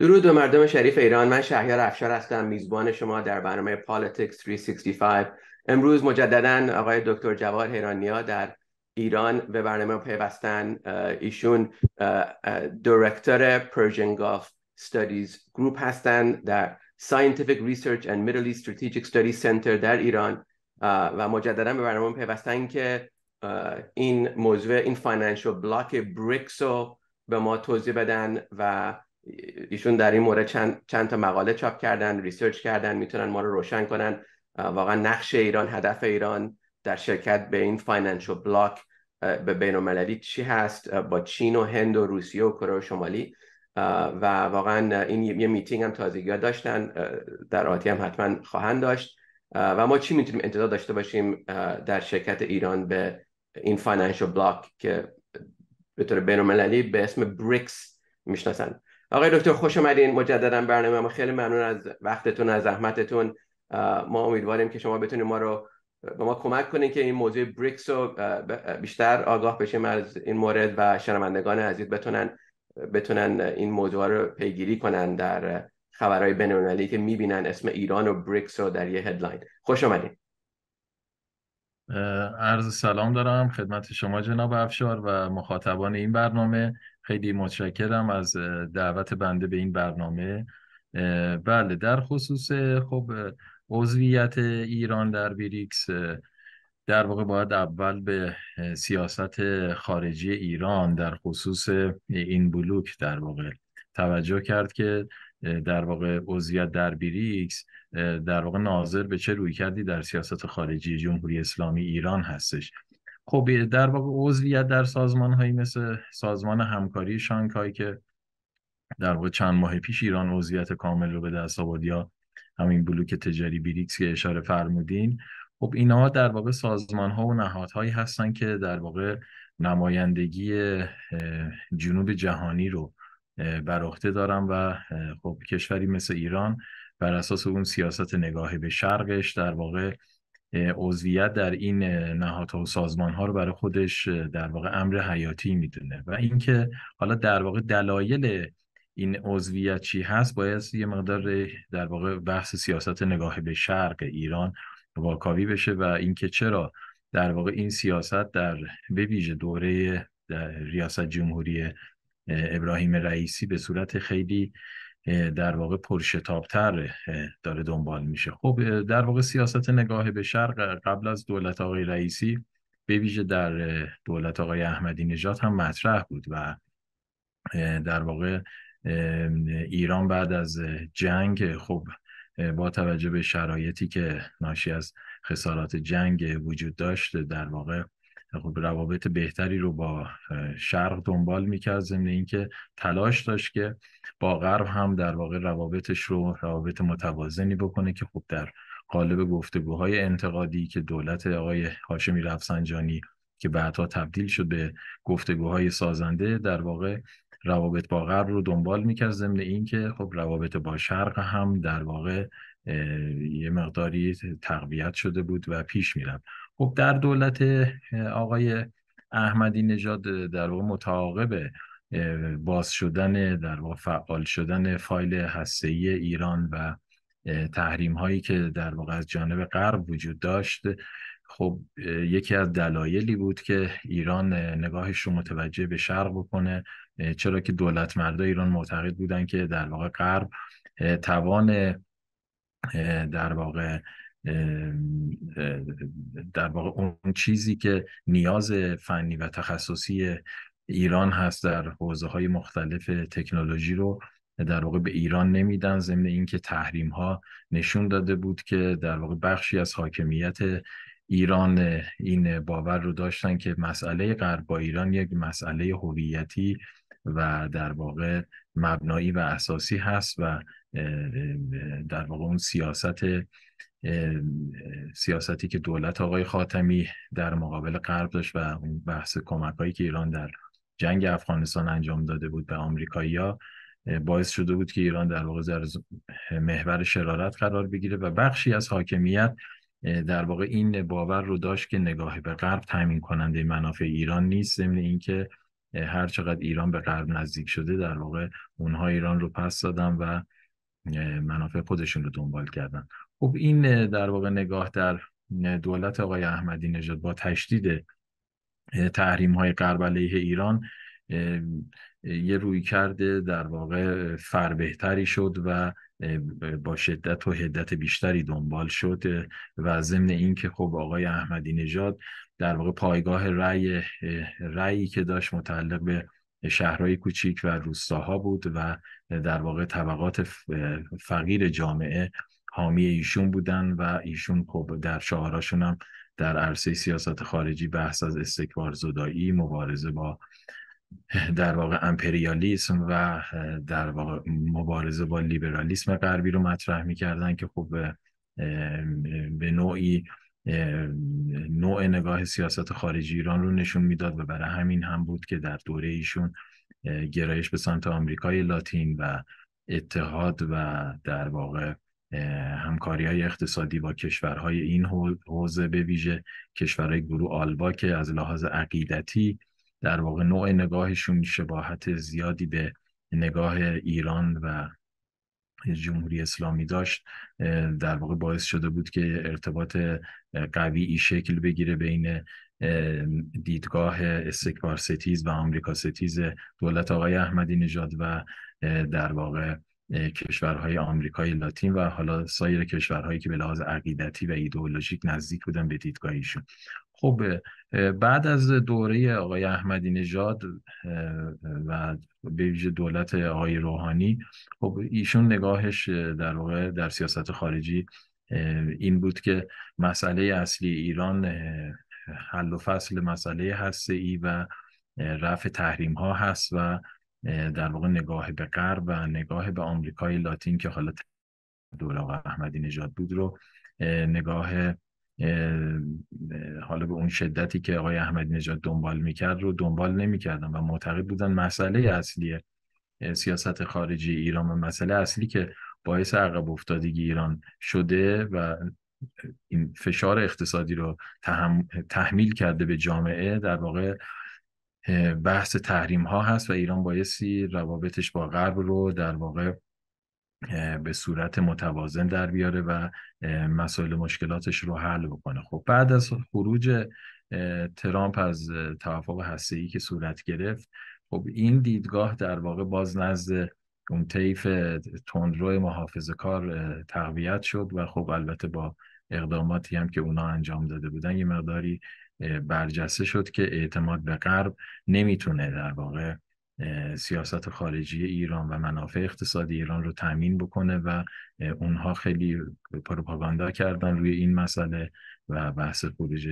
درود به مردم شریف ایران من شهریار افشار هستم میزبان شما در برنامه پالیتیکس 365 امروز مجددا آقای دکتر جواد هیرانیا در ایران به برنامه پیوستن ایشون دایرکتور پرژن گاف استادیز گروپ هستند در Scientific ریسرچ and Middle ایست Strategic Studies Center در ایران و مجددا به برنامه پیوستن که این موضوع این فاینانشال بلاک بریکس به ما توضیح بدن و ایشون در این مورد چند, چند تا مقاله چاپ کردن ریسرچ کردن میتونن ما رو روشن کنن واقعا نقش ایران هدف ایران در شرکت به این فاینانشل بلاک به بین المللی چی هست با چین و هند و روسیه و کره شمالی و واقعا این یه میتینگ هم تازگی داشتن در آتی هم حتما خواهند داشت و ما چی میتونیم انتظار داشته باشیم در شرکت ایران به این فاینانشل بلاک که به طور بین المللی به اسم بریکس میشناسند. آقای دکتر خوش اومدین مجددا برنامه ما خیلی ممنون از وقتتون از زحمتتون ما امیدواریم که شما بتونید ما رو به ما کمک کنید که این موضوع بریکس رو بیشتر آگاه بشیم از این مورد و شنوندگان عزیز بتونن بتونن این موضوع رو پیگیری کنن در خبرهای بین‌المللی که میبینن اسم ایران و بریکس رو در یه هدلاین خوش اومدین عرض سلام دارم خدمت شما جناب افشار و مخاطبان این برنامه خیلی متشکرم از دعوت بنده به این برنامه بله در خصوص خب عضویت ایران در بریکس در واقع باید اول به سیاست خارجی ایران در خصوص این بلوک در واقع توجه کرد که در واقع عضویت در بریکس در واقع ناظر به چه روی کردی در سیاست خارجی جمهوری اسلامی ایران هستش خب در واقع عضویت در سازمان هایی مثل سازمان همکاری شانگهای که در واقع چند ماه پیش ایران عضویت کامل رو به دست آورد یا همین بلوک تجاری بریکس که اشاره فرمودین خب اینها در واقع سازمان ها و نهادهایی هستن که در واقع نمایندگی جنوب جهانی رو بر عهده دارن و خب کشوری مثل ایران بر اساس اون سیاست نگاه به شرقش در واقع عضویت در این نهادها و سازمان ها رو برای خودش در واقع امر حیاتی میدونه و اینکه حالا در واقع دلایل این عضویت چی هست باید یه مقدار در واقع بحث سیاست نگاه به شرق ایران واکاوی بشه و اینکه چرا در واقع این سیاست در به ویژه دوره ریاست جمهوری ابراهیم رئیسی به صورت خیلی در واقع پرشتابتر داره دنبال میشه خب در واقع سیاست نگاه به شرق قبل از دولت آقای رئیسی به ویژه در دولت آقای احمدی نژاد هم مطرح بود و در واقع ایران بعد از جنگ خب با توجه به شرایطی که ناشی از خسارات جنگ وجود داشت در واقع خب، روابط بهتری رو با شرق دنبال میکرد ضمن اینکه تلاش داشت که با غرب هم در واقع روابطش رو روابط متوازنی بکنه که خب در قالب گفتگوهای انتقادی که دولت آقای هاشمی رفسنجانی که بعدها تبدیل شد به گفتگوهای سازنده در واقع روابط با غرب رو دنبال میکرد ضمن اینکه خب روابط با شرق هم در واقع یه مقداری تقویت شده بود و پیش میرفت خب در دولت آقای احمدی نژاد در واقع متعاقب باز شدن در واقع فعال شدن فایل هسته ایران و تحریم هایی که در واقع از جانب غرب وجود داشت خب یکی از دلایلی بود که ایران نگاهش رو متوجه به شرق بکنه چرا که دولت مردا ایران معتقد بودن که در واقع غرب توان در واقع در واقع اون چیزی که نیاز فنی و تخصصی ایران هست در حوزه های مختلف تکنولوژی رو در واقع به ایران نمیدن ضمن اینکه تحریم ها نشون داده بود که در واقع بخشی از حاکمیت ایران این باور رو داشتن که مسئله غرب با ایران یک مسئله هویتی و در واقع مبنایی و اساسی هست و در واقع اون سیاست سیاستی که دولت آقای خاتمی در مقابل غرب داشت و اون بحث کمک هایی که ایران در جنگ افغانستان انجام داده بود به ها باعث شده بود که ایران در واقع در محور شرارت قرار بگیره و بخشی از حاکمیت در واقع این باور رو داشت که نگاه به غرب تامین کننده منافع ایران نیست ضمن اینکه هر چقدر ایران به غرب نزدیک شده در واقع اونها ایران رو پس دادن و منافع خودشون رو دنبال کردن خب این در واقع نگاه در دولت آقای احمدی نژاد با تشدید تحریم های غرب علیه ایران یه روی کرده در واقع فربهتری شد و با شدت و هدت بیشتری دنبال شد و ضمن اینکه خب آقای احمدی نژاد در واقع پایگاه رأی که داشت متعلق به شهرهای کوچیک و روستاها بود و در واقع طبقات فقیر جامعه حامی ایشون بودن و ایشون خب در شعاراشون هم در عرصه سیاست خارجی بحث از استکبار زدایی مبارزه با در واقع امپریالیسم و در واقع مبارزه با لیبرالیسم غربی رو مطرح میکردن که خب به نوعی نوع نگاه سیاست خارجی ایران رو نشون میداد و برای همین هم بود که در دوره ایشون گرایش به سمت آمریکای لاتین و اتحاد و در واقع همکاری های اقتصادی با کشورهای این حوزه به ویژه کشورهای گروه آلبا که از لحاظ عقیدتی در واقع نوع نگاهشون شباهت زیادی به نگاه ایران و جمهوری اسلامی داشت در واقع باعث شده بود که ارتباط قوی ای شکل بگیره بین دیدگاه استکبار ستیز و آمریکا ستیز دولت آقای احمدی نژاد و در واقع کشورهای آمریکای لاتین و حالا سایر کشورهایی که به لحاظ عقیدتی و ایدئولوژیک نزدیک بودن به دیدگاه ایشون خب بعد از دوره آقای احمدی نژاد و به ویژه دولت آقای روحانی خب ایشون نگاهش در واقع در سیاست خارجی این بود که مسئله اصلی ایران حل و فصل مسئله هسته ای و رفع تحریم ها هست و در واقع نگاه به غرب و نگاه به آمریکای لاتین که حالا دوره آقای احمدی نژاد بود رو نگاه حالا به اون شدتی که آقای احمد نژاد دنبال میکرد رو دنبال نمیکردن و معتقد بودن مسئله اصلی سیاست خارجی ایران و مسئله اصلی که باعث عقب افتادگی ایران شده و این فشار اقتصادی رو تهم، تحمیل کرده به جامعه در واقع بحث تحریم ها هست و ایران بایستی روابطش با غرب رو در واقع به صورت متوازن در بیاره و مسائل مشکلاتش رو حل بکنه خب بعد از خروج ترامپ از توافق ای که صورت گرفت خب این دیدگاه در واقع باز نزد اون طیف تندرو محافظه کار تقویت شد و خب البته با اقداماتی هم که اونا انجام داده بودن یه مقداری برجسته شد که اعتماد به غرب نمیتونه در واقع سیاست خارجی ایران و منافع اقتصادی ایران رو تامین بکنه و اونها خیلی پروپاگاندا کردن روی این مسئله و بحث خروج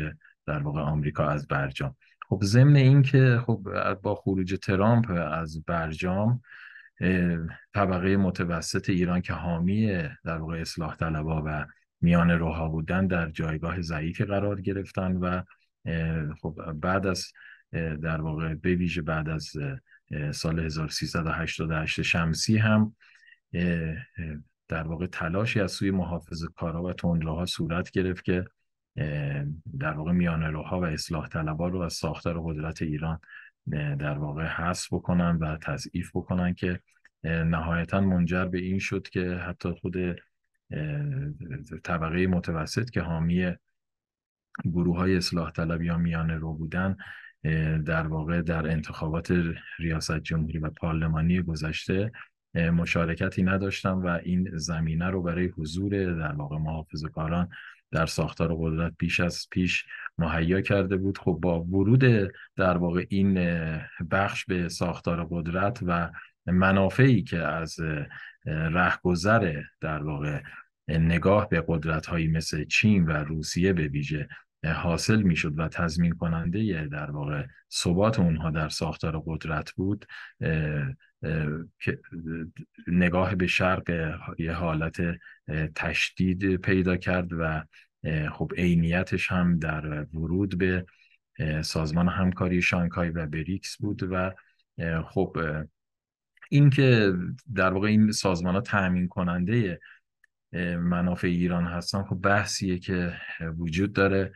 در واقع آمریکا از برجام خب ضمن اینکه خب با خروج ترامپ از برجام طبقه متوسط ایران که حامی در واقع اصلاح طلبا و میان روها بودن در جایگاه ضعیفی قرار گرفتن و خب بعد از در واقع به ویژه بعد از سال 1388 شمسی هم در واقع تلاشی از سوی محافظ کارا و تندروها صورت گرفت که در واقع میانروها و اصلاح طلبا رو از ساختار قدرت ایران در واقع حذف بکنن و تضعیف بکنن که نهایتا منجر به این شد که حتی خود طبقه متوسط که حامی گروه های اصلاح طلب یا میانه رو بودن در واقع در انتخابات ریاست جمهوری و پارلمانی گذشته مشارکتی نداشتم و این زمینه رو برای حضور در واقع محافظ کاران در ساختار قدرت پیش از پیش مهیا کرده بود خب با ورود در واقع این بخش به ساختار قدرت و منافعی که از رهگذر در واقع نگاه به قدرت هایی مثل چین و روسیه به حاصل میشد و تضمین کننده در واقع ثبات اونها در ساختار قدرت بود که نگاه به شرق یه حالت تشدید پیدا کرد و خب عینیتش هم در ورود به سازمان همکاری شانگهای و بریکس بود و خب اینکه در واقع این سازمان ها تأمین کننده منافع ایران هستن خب بحثیه که وجود داره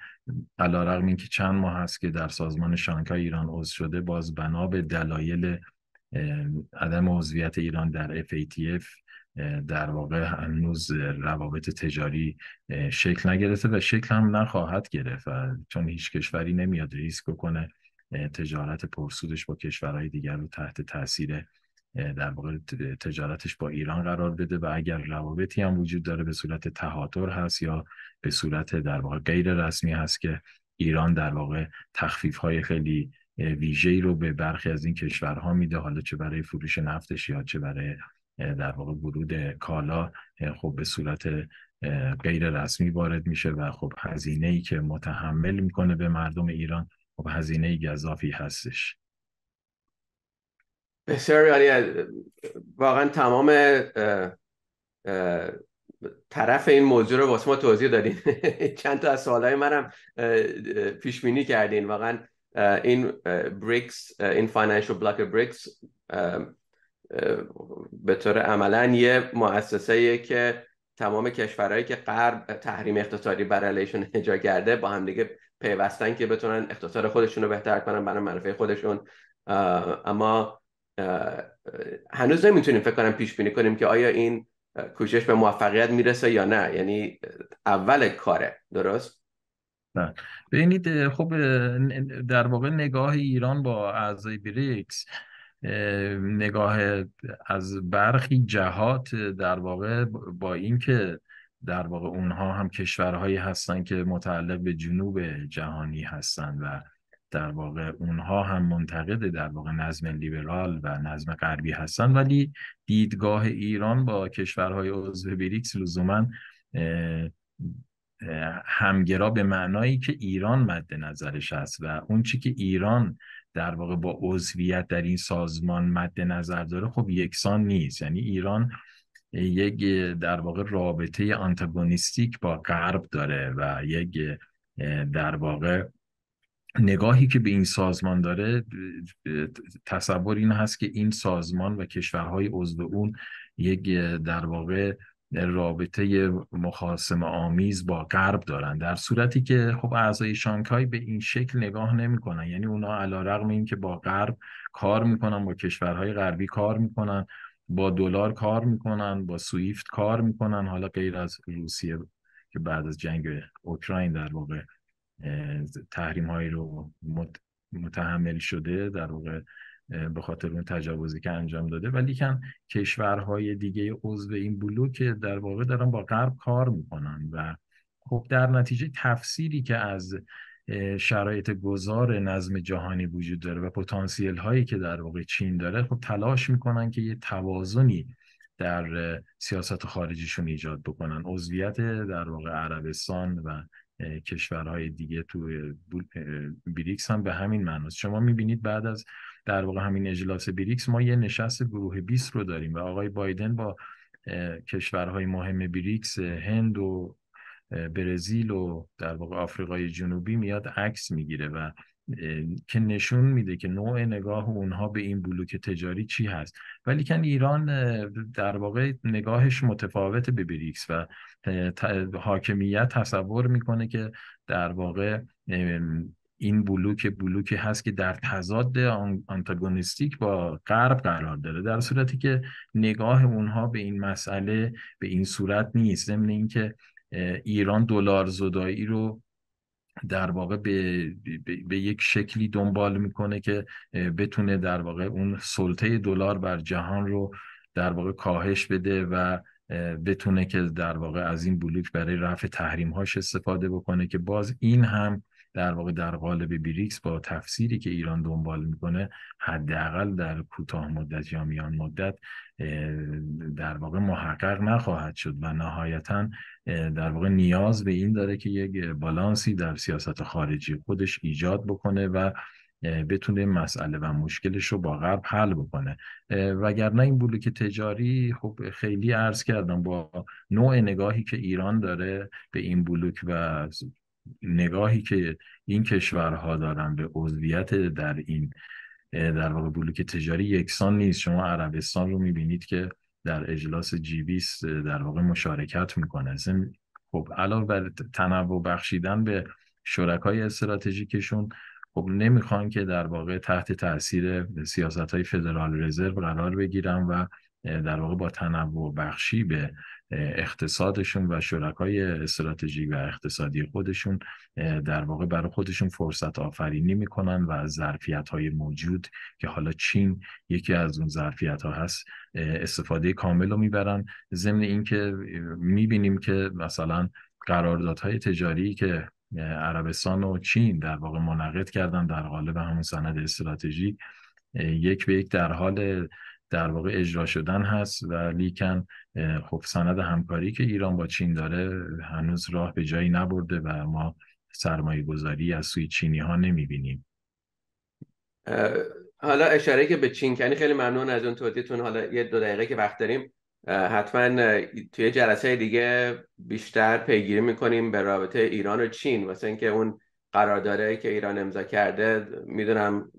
علا رقم این که چند ماه هست که در سازمان شانکا ایران عضو شده باز بنا به دلایل عدم عضویت ایران در FATF در واقع هنوز روابط تجاری شکل نگرفته و شکل هم نخواهد گرفت چون هیچ کشوری نمیاد ریسک کنه تجارت پرسودش با کشورهای دیگر رو تحت تاثیر در واقع تجارتش با ایران قرار بده و اگر روابطی هم وجود داره به صورت تهاتر هست یا به صورت در واقع غیر رسمی هست که ایران در واقع تخفیف های خیلی ویژه‌ای رو به برخی از این کشورها میده حالا چه برای فروش نفتش یا چه برای در واقع ورود کالا خب به صورت غیر رسمی وارد میشه و خب هزینه که متحمل میکنه به مردم ایران خب هزینه گذافی هستش بسیار عالی واقعا تمام طرف این موضوع رو واسه ما توضیح دادین چند تا از سوالهای منم پیش بینی کردین واقعا این بریکس این فاینانشل بلاک بریکس به طور عملا یه مؤسسه که تمام کشورهایی که غرب تحریم اقتصادی بر علیشون اجا کرده با هم دیگه پیوستن که بتونن اقتصاد خودشون رو بهتر کنن برای منافع خودشون اما هنوز نمیتونیم فکر کنم پیش بینی کنیم که آیا این کوشش به موفقیت میرسه یا نه یعنی اول کاره درست نه. ببینید خب در واقع نگاه ایران با اعضای بریکس نگاه از برخی جهات در واقع با اینکه در واقع اونها هم کشورهایی هستند که متعلق به جنوب جهانی هستند و در واقع اونها هم منتقد در واقع نظم لیبرال و نظم غربی هستند ولی دیدگاه ایران با کشورهای عضو بریکس لزوما همگرا به معنایی که ایران مد نظرش است و اون چی که ایران در واقع با عضویت در این سازمان مد نظر داره خب یکسان نیست یعنی ایران یک در واقع رابطه آنتاگونیستیک با غرب داره و یک در واقع نگاهی که به این سازمان داره تصور این هست که این سازمان و کشورهای عضو اون یک در واقع رابطه مخاسم آمیز با غرب دارن در صورتی که خب اعضای شانکای به این شکل نگاه نمیکنن یعنی اونا علا رقم این که با غرب کار میکنن با کشورهای غربی کار میکنن با دلار کار میکنن با سویفت کار میکنن حالا غیر از روسیه که بعد از جنگ اوکراین در واقع تحریم هایی رو متحمل شده در واقع به خاطر اون تجاوزی که انجام داده ولی کن کشورهای دیگه عضو این بلوک در واقع دارن با غرب کار میکنن و خب در نتیجه تفسیری که از شرایط گذار نظم جهانی وجود داره و پتانسیل هایی که در واقع چین داره خب تلاش میکنن که یه توازنی در سیاست خارجیشون ایجاد بکنن عضویت در واقع عربستان و کشورهای دیگه تو بریکس هم به همین معناست شما میبینید بعد از در واقع همین اجلاس بریکس ما یه نشست گروه 20 رو داریم و آقای بایدن با کشورهای مهم بریکس هند و برزیل و در واقع آفریقای جنوبی میاد عکس میگیره و که نشون میده که نوع نگاه اونها به این بلوک تجاری چی هست ولیکن ایران در واقع نگاهش متفاوت به بریکس و حاکمیت تصور میکنه که در واقع این بلوک بلوکی هست که در تضاد آنتاگونیستیک با غرب قرار داره در صورتی که نگاه اونها به این مسئله به این صورت نیست ضمن اینکه ایران دلار زدایی رو در واقع به, به, یک شکلی دنبال میکنه که بتونه در واقع اون سلطه دلار بر جهان رو در واقع کاهش بده و بتونه که در واقع از این بلوک برای رفع تحریم هاش استفاده بکنه که باز این هم در واقع در قالب بریکس با تفسیری که ایران دنبال میکنه حداقل در کوتاه مدت یا میان مدت در واقع محقق نخواهد شد و نهایتا در واقع نیاز به این داره که یک بالانسی در سیاست خارجی خودش ایجاد بکنه و بتونه مسئله و مشکلش رو با غرب حل بکنه وگرنه این بلوک تجاری خب خیلی عرض کردم با نوع نگاهی که ایران داره به این بلوک و نگاهی که این کشورها دارن به عضویت در این در واقع بلوک تجاری یکسان نیست شما عربستان رو میبینید که در اجلاس جی 20 در واقع مشارکت میکنه زم... خب علاوه بر تنوع بخشیدن به شرکای استراتژیکشون خب نمیخوان که در واقع تحت تاثیر سیاست های فدرال رزرو قرار بگیرن و در واقع با تنوع بخشی به اقتصادشون و شرکای استراتژیک و اقتصادی خودشون در واقع برای خودشون فرصت آفرینی میکنن و از ظرفیت های موجود که حالا چین یکی از اون ظرفیت ها هست استفاده کامل رو میبرن ضمن اینکه میبینیم که مثلا قراردادهای تجاری که عربستان و چین در واقع منعقد کردن در قالب همون سند استراتژیک یک به یک در حال در واقع اجرا شدن هست و لیکن خب سند همکاری که ایران با چین داره هنوز راه به جایی نبرده و ما سرمایه گذاری از سوی چینی ها نمی بینیم حالا اشاره که به چین کنی خیلی ممنون از اون توضیحتون حالا یه دو دقیقه که وقت داریم حتما توی جلسه دیگه بیشتر پیگیری میکنیم به رابطه ایران و چین واسه اینکه اون قرار داره که ایران امضا کرده میدونم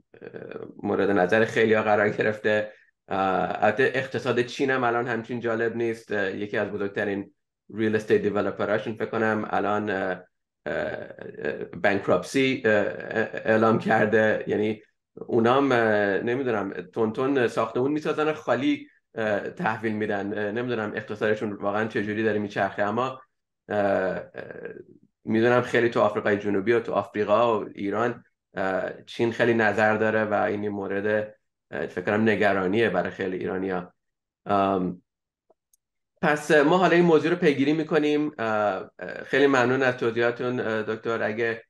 مورد نظر خیلی قرار گرفته حتی اقتصاد چین هم الان همچین جالب نیست یکی از بزرگترین ریل استیت دیولپراشون فکر کنم الان بانکراپسی اعلام کرده یعنی اونام نمیدونم تون تون ساختمون میسازن خالی تحویل میدن نمیدونم اقتصادشون واقعا چجوری داره میچرخه اما میدونم خیلی تو آفریقای جنوبی و تو آفریقا و ایران چین خیلی نظر داره و این مورد فکر کنم نگرانیه برای خیلی ایرانیا پس ما حالا این موضوع رو پیگیری میکنیم خیلی ممنون از توضیحاتون دکتر اگه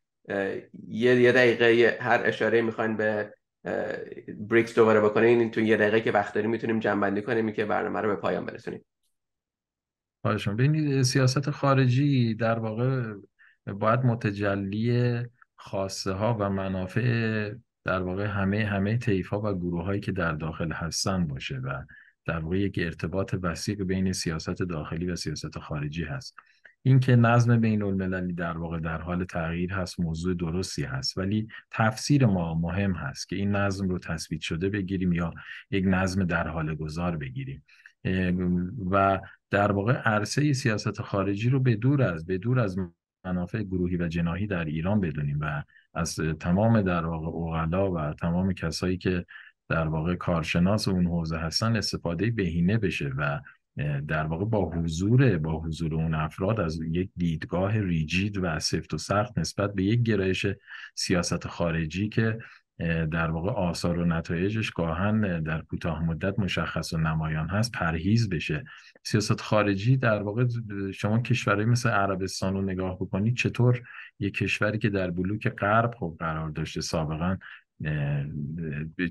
یه دقیقه هر اشاره میخواین به بریکس دوباره بکنین این تو یه دقیقه که وقت داریم میتونیم بندی کنیم که برنامه رو به پایان برسونیم خواهشون ببینید سیاست خارجی در واقع باید متجلی خاصه ها و منافع در واقع همه همه تیف ها و گروه هایی که در داخل هستن باشه و در واقع یک ارتباط وسیق بین سیاست داخلی و سیاست خارجی هست اینکه نظم بین المللی در واقع در حال تغییر هست موضوع درستی هست ولی تفسیر ما مهم هست که این نظم رو تثبیت شده بگیریم یا یک نظم در حال گذار بگیریم و در واقع عرصه سیاست خارجی رو به دور از به دور از منافع گروهی و جناهی در ایران بدونیم و از تمام در واقع اوغلا و تمام کسایی که در واقع کارشناس اون حوزه هستن استفاده بهینه بشه و در واقع با حضور با حضور اون افراد از یک دیدگاه ریجید و سفت و سخت نسبت به یک گرایش سیاست خارجی که در واقع آثار و نتایجش گاهن در کوتاه مدت مشخص و نمایان هست پرهیز بشه سیاست خارجی در واقع شما کشورهای مثل عربستان رو نگاه بکنید چطور یک کشوری که در بلوک غرب خب قرار داشته سابقا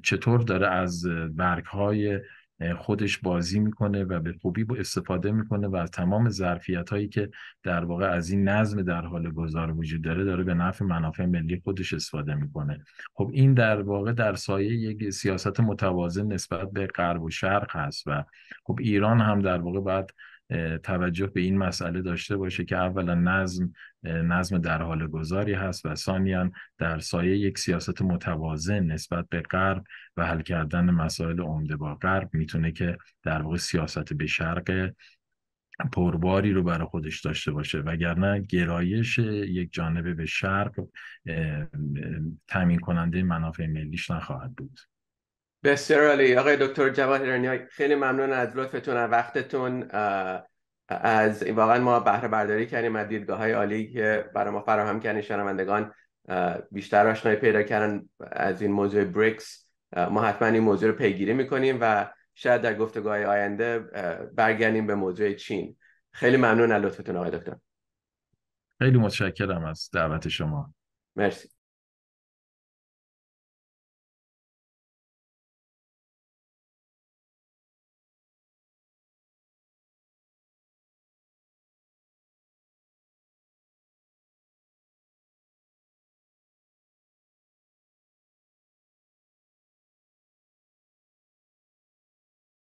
چطور داره از برگهای خودش بازی میکنه و به خوبی استفاده میکنه و از تمام ظرفیت هایی که در واقع از این نظم در حال گذار وجود داره داره به نفع منافع ملی خودش استفاده میکنه خب این در واقع در سایه یک سیاست متوازن نسبت به غرب و شرق هست و خب ایران هم در واقع باید توجه به این مسئله داشته باشه که اولا نظم نظم در حال گذاری هست و ثانیا در سایه یک سیاست متوازن نسبت به غرب و حل کردن مسائل عمده با غرب میتونه که در واقع سیاست به شرق پرباری رو برای خودش داشته باشه وگرنه گرایش یک جانبه به شرق تامین کننده منافع ملیش نخواهد بود بسیار عالی آقای دکتر جواهرانی خیلی ممنون از لطفتون وقتتون از واقعا ما بهره برداری کردیم از دیدگاه های عالی که برای ما فراهم کردن شنوندگان بیشتر آشنایی پیدا کردن از این موضوع بریکس ما حتما این موضوع رو پیگیری میکنیم و شاید در گفتگاه آینده برگردیم به موضوع چین خیلی ممنون از لطفتون آقای دکتر خیلی متشکرم از دعوت شما مرسی